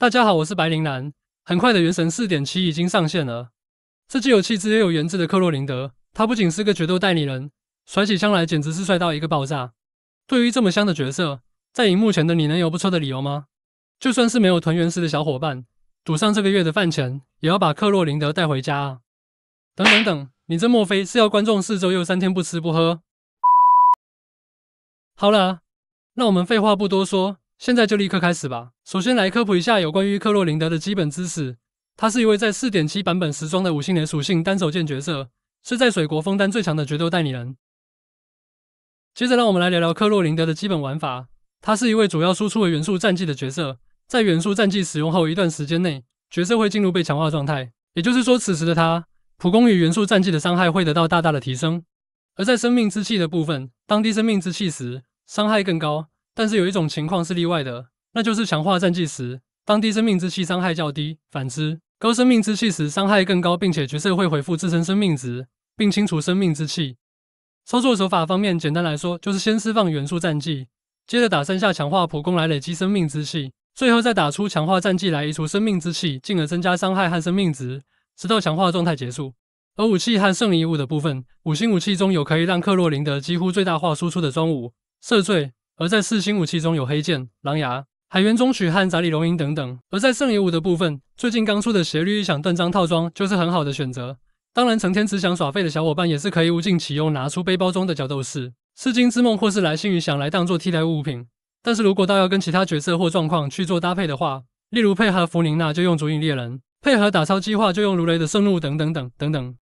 大家好，我是白灵兰。很快的，《原神》四点七已经上线了。这既有气质又有颜值的克洛琳德，她不仅是个决斗代理人，甩起枪来简直是帅到一个爆炸。对于这么香的角色，在荧幕前的你能有不抽的理由吗？就算是没有团圆时的小伙伴，赌上这个月的饭钱，也要把克洛琳德带回家啊！等等等，你这莫非是要观众四周又三天不吃不喝？好了，那我们废话不多说。现在就立刻开始吧。首先来科普一下有关于克洛林德的基本知识。他是一位在4.7版本时装的五星连属性单手剑角色，是在水国枫单最强的决斗代理人。接着让我们来聊聊克洛林德的基本玩法。他是一位主要输出为元素战绩的角色，在元素战绩使用后一段时间内，角色会进入被强化状态，也就是说，此时的他普攻与元素战绩的伤害会得到大大的提升。而在生命之气的部分，当低生命之气时，伤害更高。但是有一种情况是例外的，那就是强化战绩时，当低生命之气伤害较低，反之高生命之气时伤害更高，并且角色会恢复自身生命值，并清除生命之气。操作手法方面，简单来说就是先释放元素战绩，接着打三下强化普攻来累积生命之气，最后再打出强化战绩来移除生命之气，进而增加伤害和生命值，直到强化状态结束。而武器和圣遗物的部分，五星武器中有可以让克洛琳德几乎最大化输出的装武赦罪。而在四星武器中有黑剑、狼牙、海员中曲和杂里龙吟等等。而在圣遗物的部分，最近刚出的邪律异响断章套装就是很好的选择。当然，成天只想耍废的小伙伴也是可以无尽启用，拿出背包中的角斗士、世金之梦或是来信雨想来当做替代物品。但是如果要跟其他角色或状况去做搭配的话，例如配合弗宁娜就用足影猎人，配合打超计划就用如雷的圣怒等等等等等。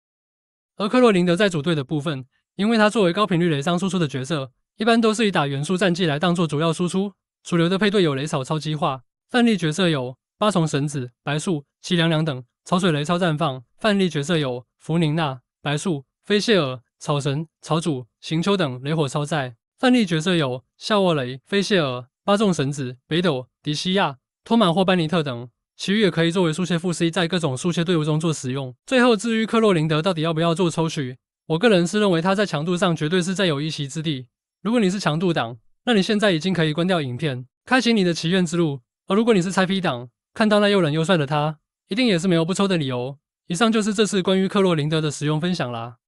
而克洛琳德在组队的部分，因为她作为高频率雷伤输出的角色。一般都是以打元素战绩来当做主要输出，主流的配对有雷草超级化，范例角色有八重神子、白树、齐凉凉等潮水雷超绽放；范例角色有弗宁娜、白树、菲谢尔、草神、草主、行秋等雷火超载；范例角色有夏沃雷、菲谢尔、八重神子、北斗、迪西亚、托马或班尼特等。其余也可以作为速切副 C，在各种速切队伍中做使用。最后，至于克洛琳德到底要不要做抽取，我个人是认为他在强度上绝对是在有一席之地。如果你是强度党，那你现在已经可以关掉影片，开启你的祈愿之路。而如果你是拆 p 党，看到那又冷又帅的他，一定也是没有不抽的理由。以上就是这次关于克洛林德的使用分享啦。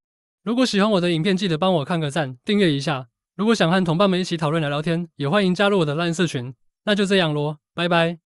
如果喜欢我的影片，记得帮我看个赞，订阅一下。如果想和同伴们一起讨论聊聊天，也欢迎加入我的烂社群。那就这样咯，拜拜。